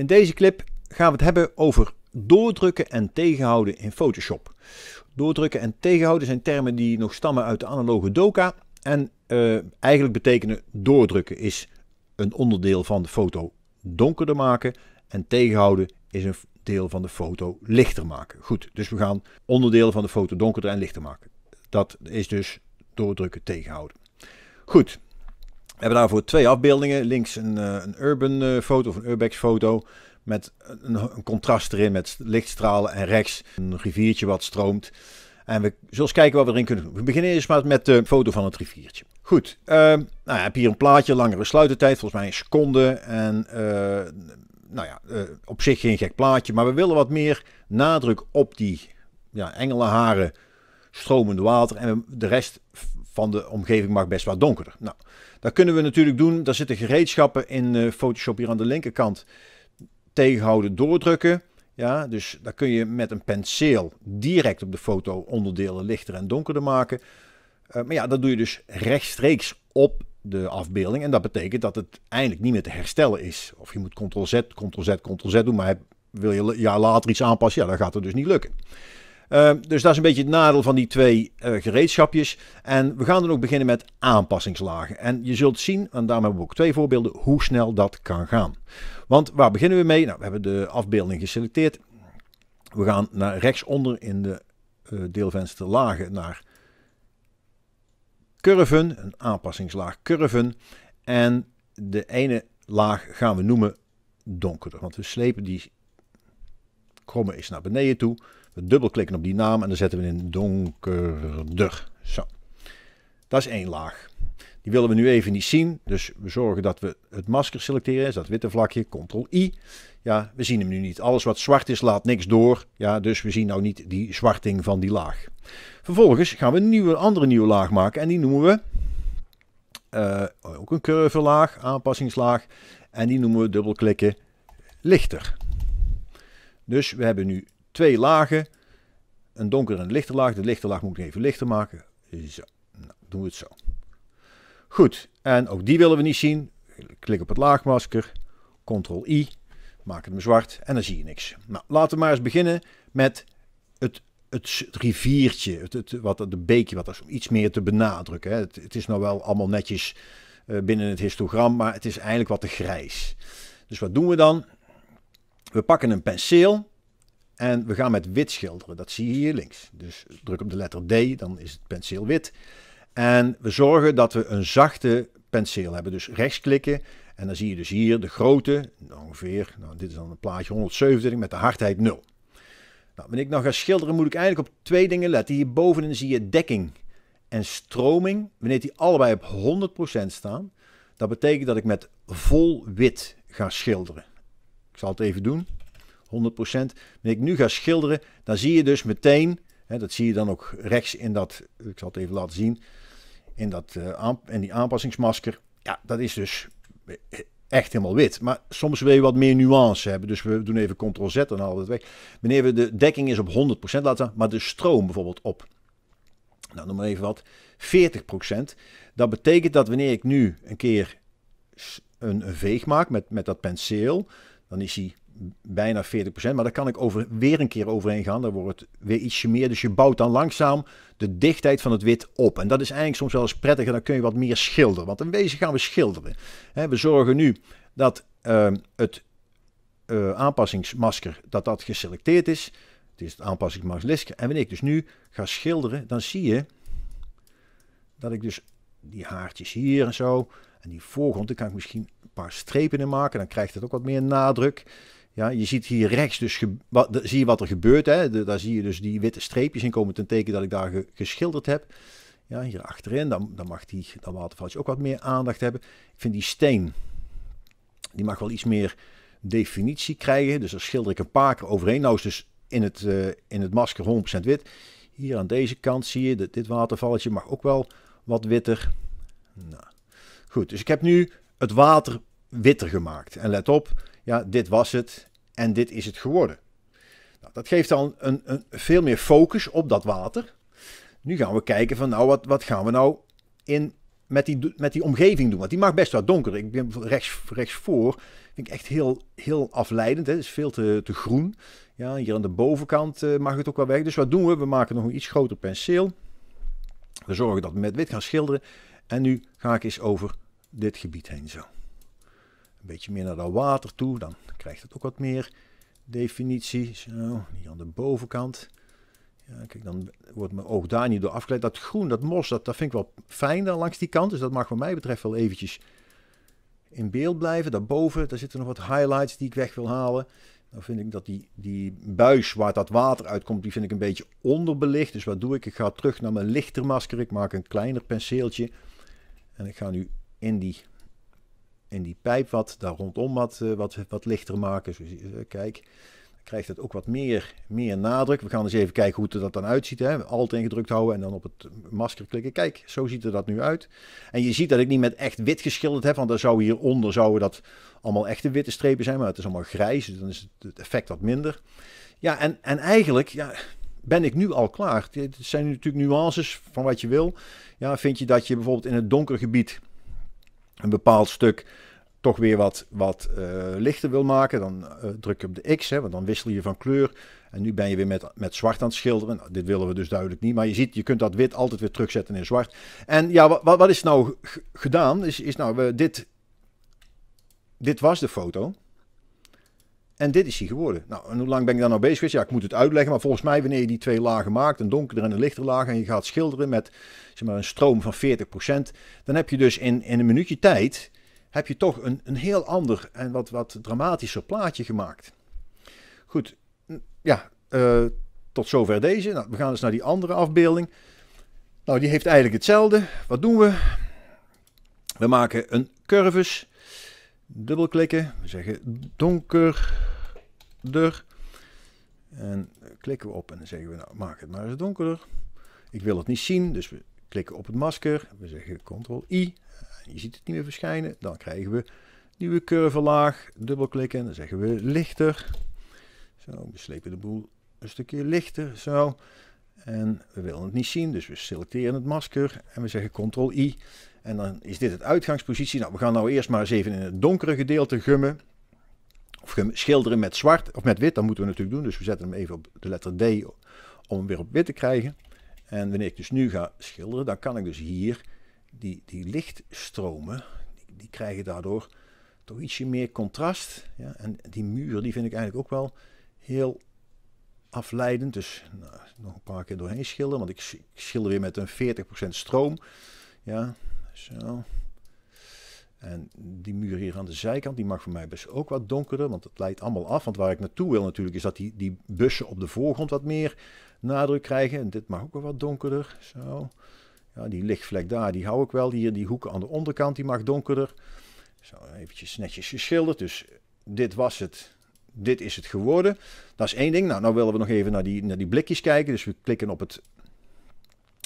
In deze clip gaan we het hebben over doordrukken en tegenhouden in Photoshop. Doordrukken en tegenhouden zijn termen die nog stammen uit de analoge doka. En eh, eigenlijk betekenen doordrukken is een onderdeel van de foto donkerder maken. En tegenhouden is een deel van de foto lichter maken. Goed, dus we gaan onderdelen van de foto donkerder en lichter maken. Dat is dus doordrukken tegenhouden. Goed, we hebben daarvoor twee afbeeldingen. Links een, eh, een urban eh, foto of een urbex foto met een, een, contrast erin met lichtstralen en rechts een riviertje wat stroomt. En we zullen eens kijken wat we erin kunnen doen. We beginnen eerst maar met de foto van het riviertje. Goed, uh, nou ja, heb hier een plaatje, langere sluitertijd, volgens mij een seconde. En nou ja, op zich geen gek plaatje, maar we willen wat meer nadruk op die ja, engelenharen stromend water. En de rest van de omgeving mag best wat donkerder. Nou, dat kunnen we natuurlijk doen. Daar zitten gereedschappen in eh, Photoshop hier aan de linkerkant. Tegenhouden, doordrukken. Ja, dus daar kun je met een penseel direct op de foto onderdelen lichter en donkerder maken. Eh, maar ja, dat doe je dus rechtstreeks op de afbeelding. En dat betekent dat het eindelijk niet meer te herstellen is. Of je moet ctrl-z, ctrl-z, ctrl-z doen. Maar wil je een jaar later iets aanpassen, ja, dan gaat het dus niet lukken. Ehm, dus dat is een beetje het nadeel van die twee eh, gereedschapjes. En we gaan dan ook beginnen met aanpassingslagen. En je zult zien, en daarom hebben we ook twee voorbeelden, hoe snel dat kan gaan. Want waar beginnen we mee? Nou, we hebben de afbeelding geselecteerd. We gaan naar rechtsonder in de uh, deelvenster lagen naar curven, een aanpassingslaag curven. En de ene laag gaan we noemen donkerder, want we slepen die kromme is naar beneden toe. We dubbelklikken op die naam en dan zetten we in donkerder. Zo. Dat is één laag. Die willen we nu even niet zien. Dus we zorgen dat we het masker selecteren. Is dat witte vlakje, ctrl-i. Ja, we zien hem nu niet. Alles wat zwart is laat niks door. Ja, dus we zien nou niet die zwarting van die laag. Vervolgens gaan we een nieuwe, andere nieuwe laag maken. En die noemen we eh, ook een curve laag, aanpassingslaag. En die noemen we dubbelklikken lichter. Dus we hebben nu twee lagen. Een donkere en een lichte laag. De lichte laag moet ik even lichter maken. Zo, nou, doen we het zo. Goed, en ook die willen we niet zien. Klik op het laagmasker, Ctrl-I, maak het me zwart en dan zie je niks. Nou, laten we maar eens beginnen met het, het riviertje, het, wat, de beekje, wat is om iets meer te benadrukken. Hè. Het, het, is nou wel allemaal netjes eh, binnen het histogram, maar het is eigenlijk wat te grijs. Dus wat doen we dan? We pakken een penseel en we gaan met wit schilderen. Dat zie je hier links. Dus druk op de letter D, dan is het penseel wit. En we zorgen dat we een zachte penseel hebben. Dus rechts klikken En dan zie je dus hier de grootte, ongeveer, nou, dit is dan een plaatje 170 met de hardheid 0. Nou, wanneer ik nou ga schilderen moet ik eigenlijk op twee dingen letten. Hier bovenin zie je dekking en stroming. Wanneer die allebei op 100% staan, dat betekent dat ik met vol wit ga schilderen. Ik zal het even doen. 100%. Wanneer ik nu ga schilderen, dan zie je dus meteen, hè, dat zie je dan ook rechts in dat, ik zal het even laten zien, in, dat, uh, in die aanpassingsmasker. Ja, dat is dus eh, echt helemaal wit. Maar soms wil je wat meer nuance hebben. Dus we doen even ctrl-z en halen dat weg. Wanneer we de dekking is op 100% laten maar de stroom bijvoorbeeld op. Nou, noem maar even wat. 40%. Dat betekent dat wanneer ik nu een keer een, een veeg maak met, met dat penseel, dan is hij bijna 40%. Maar daar kan ik over, weer een keer overheen gaan. Daar wordt het weer ietsje meer. Dus je bouwt dan langzaam de dichtheid van het wit op. En dat is eigenlijk soms wel eens prettiger. Dan kun je wat meer schilderen. Want in wezen gaan we schilderen. He, we zorgen nu dat ehm, het eh, aanpassingsmasker dat dat geselecteerd is. Het is het aanpassingsmasker. En wanneer ik dus nu ga schilderen, dan zie je dat ik dus die haartjes hier en zo... En die voorgrond, daar kan ik misschien een paar strepen in maken. Dan krijgt het ook wat meer nadruk. Ja, je ziet hier rechts dus, wat, zie je wat er gebeurt. Hè? daar zie je dus die witte streepjes in komen ten teken dat ik daar geschilderd heb. Ja, hier achterin, dan, dan mag die, dat watervalletje ook wat meer aandacht hebben. Ik vind die steen, die mag wel iets meer definitie krijgen. Dus daar schilder ik een paar keer overheen. Nou is dus in het, eh, in het masker 100% wit. Hier aan deze kant zie je, dat dit watervalletje mag ook wel wat witter. Nou, goed, dus ik heb nu het water witter gemaakt. En let op, ja, dit was het en dit is het geworden. Nou, dat geeft dan een, een, veel meer focus op dat water. Nu gaan we kijken van nou, wat, wat gaan we nou in, met, die, met die omgeving doen? Want die mag best wel donker. Ik ben rechts, voor, vind ik echt heel, heel afleidend. Het is veel te, te groen. Ja, hier aan de bovenkant eh, mag het ook wel weg. Dus wat doen we? We maken nog een iets groter penseel. We zorgen dat we met wit gaan schilderen. En nu ga ik eens over dit gebied heen zo een beetje meer naar dat water toe, dan krijgt het ook wat meer definitie. Zo, hier aan de bovenkant. Ja, kijk, dan wordt mijn oog daar niet door afgeleid. Dat groen, dat mos, dat, dat vind ik wel fijn dan langs die kant. Dus dat mag wat mij betreft wel eventjes in beeld blijven. Daarboven, daar zitten nog wat highlights die ik weg wil halen. Dan vind ik dat die, die buis waar dat water uitkomt, die vind ik een beetje onderbelicht. Dus wat doe ik? Ik ga terug naar mijn lichter masker. Ik maak een kleiner penseeltje. En ik ga nu in die in die pijp wat daar rondom wat, eh, wat, wat lichter maken. Zo, eh, kijk, krijgt het ook wat meer, meer nadruk. We gaan eens even kijken hoe het er dat dan uitziet. Hè. Alt ingedrukt houden en dan op het masker klikken. Kijk, zo ziet er dat nu uit. En je ziet dat ik niet met echt wit geschilderd heb, want dan zou hieronder zouden dat allemaal echte witte strepen zijn, maar het is allemaal grijs, dus dan is het effect wat minder. Ja, en, en eigenlijk, ja, ben ik nu al klaar? Het zijn natuurlijk nuances van wat je wil. Ja, vind je dat je bijvoorbeeld in het donkere gebied een bepaald stuk toch weer wat, wat eh, lichter wil maken, dan eh, druk je op de X, hè, want dan wissel je van kleur. En nu ben je weer met, met zwart aan het schilderen. Nou, dit willen we dus duidelijk niet. Maar je ziet, je kunt dat wit altijd weer terugzetten in zwart. En ja, wat, wat is nou gedaan? Is, is nou, we dit, dit was de foto. En dit is hij geworden. Nou, en hoe lang ben ik daar nou bezig Ja, ik moet het uitleggen. Maar volgens mij, wanneer je die twee lagen maakt, een donkere en een lichtere laag, en je gaat schilderen met zeg maar, een stroom van 40%, dan heb je dus in, in een minuutje tijd, heb je toch een, een heel ander en wat, wat dramatischer plaatje gemaakt. Goed, ja, eh, tot zover deze. Nou, we gaan dus naar die andere afbeelding. Nou, die heeft eigenlijk hetzelfde. Wat doen we? We maken een curvus dubbelklikken. We zeggen donkerder. En klikken we op en dan zeggen we, nou, maak het maar eens donkerder. Ik wil het niet zien, dus we klikken op het masker. We zeggen Ctrl-I. Je ziet het niet meer verschijnen. Dan krijgen we nieuwe curve laag. Dubbelklikken. Dan zeggen we lichter. Zo, we slepen de boel een stukje lichter. Zo. En we willen het niet zien, dus we selecteren het masker. En we zeggen Ctrl-I. En dan is dit het uitgangspositie. Nou, we gaan nou eerst maar eens even in het donkere gedeelte gummen. Of schilderen met zwart of met wit. Dat moeten we natuurlijk doen. Dus we zetten hem even op de letter D om hem weer op wit te krijgen. En wanneer ik dus nu ga schilderen, dan kan ik dus hier die, die lichtstromen, die, die krijgen daardoor toch ietsje meer contrast. Ja? En die muur die vind ik eigenlijk ook wel heel afleidend. Dus nou, nog een paar keer doorheen schilderen, want ik schilder weer met een 40% stroom. Ja, zo. En die muur hier aan de zijkant, die mag voor mij best ook wat donkerder, want het leidt allemaal af. Want waar ik naartoe wil natuurlijk, is dat die, die bussen op de voorgrond wat meer nadruk krijgen. En dit mag ook wel wat donkerder, zo. Ja, die lichtvlek daar, die hou ik wel. Hier, die hoeken aan de onderkant, die mag donkerder. Zo, eventjes netjes geschilderd. Dus dit was het. Dit is het geworden. Dat is één ding. Nou, nou willen we nog even naar die, naar die blikjes kijken. Dus we klikken op het,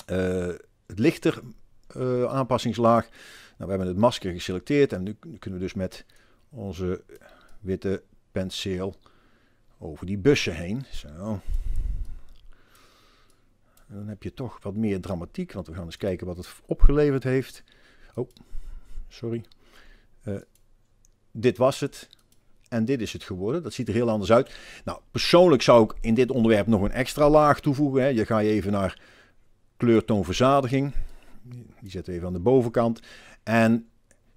eh, het lichter eh, aanpassingslaag. Nou, we hebben het masker geselecteerd en nu kunnen we dus met onze witte penseel over die bussen heen. Zo. dan heb je toch wat meer dramatiek, want we gaan eens kijken wat het opgeleverd heeft. Oh, sorry. Eh, dit was het. En dit is het geworden. Dat ziet er heel anders uit. Nou, persoonlijk zou ik in dit onderwerp nog een extra laag toevoegen. Hè. Je ga je even naar kleurtoonverzadiging. Die zetten we even aan de bovenkant. En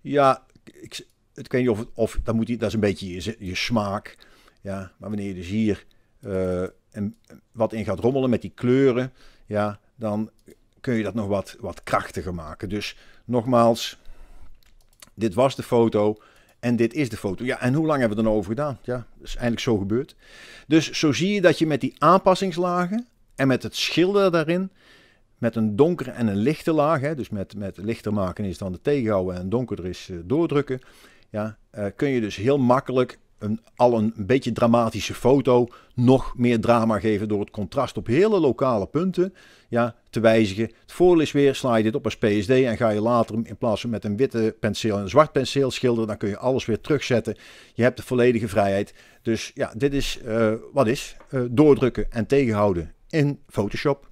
ja, ik, het, weet niet of, of dat, moet, dat is een beetje je, je smaak. Ja, maar wanneer je dus hier eh, en wat in gaat rommelen met die kleuren, ja, dan kun je dat nog wat, wat krachtiger maken. Dus nogmaals, dit was de foto en dit is de foto. Ja, en hoe lang hebben we er nou over gedaan? Ja, dat is eigenlijk zo gebeurd. Dus zo zie je dat je met die aanpassingslagen en met het schilderen daarin met een donkere en een lichte laag. Hè, dus met, met lichter maken is dan de tegenhouden en donkerder is eh, doordrukken. Ja, eh, kun je dus heel makkelijk een, al een beetje dramatische foto nog meer drama geven door het contrast op hele lokale punten ja, te wijzigen. Het voordeel is weer, sla je dit op als PSD en ga je later in plaats van met een witte penseel en een zwart penseel schilderen, dan kun je alles weer terugzetten. Je hebt de volledige vrijheid. Dus ja, dit is eh, wat is doordrukken en tegenhouden in Photoshop.